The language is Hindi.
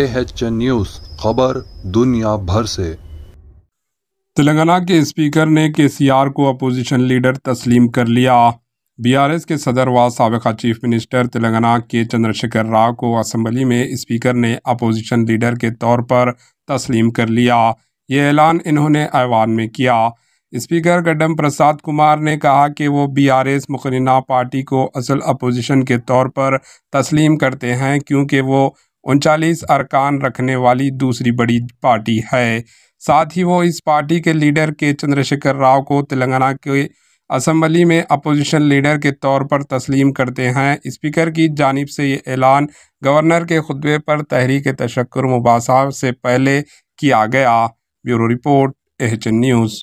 एएचएन न्यूज खबर दुनिया भर से तेलंगाना के स्पीकर ने केसीआर को अपोजिशन लीडर तस्लीम कर लिया बीआरएस के सदर व सबका चीफ मिनिस्टर तेलंगाना के चंद्रशेखर राव को असम्बली में स्पीकर ने अपोजिशन लीडर के तौर पर तस्लीम कर लिया ये ऐलान इन्होंने ऐवान में किया स्पीकर गड्डम प्रसाद कुमार ने कहा कि वो बीआरएस मुकरना पार्टी को असल अपोजिशन के तौर पर तस्लीम करते हैं क्योंकि वो उनचालीस अरकान रखने वाली दूसरी बड़ी पार्टी है साथ ही वो इस पार्टी के लीडर के चंद्रशेखर राव को तेलंगाना के असम्बली में अपोजिशन लीडर के तौर पर तस्लीम करते हैं स्पीकर की जानब से ये ऐलान गवर्नर के खुतबे पर तहरीक तशक् मुबासा से पहले किया गया ब्यूरो रिपोर्ट एच न्यूज़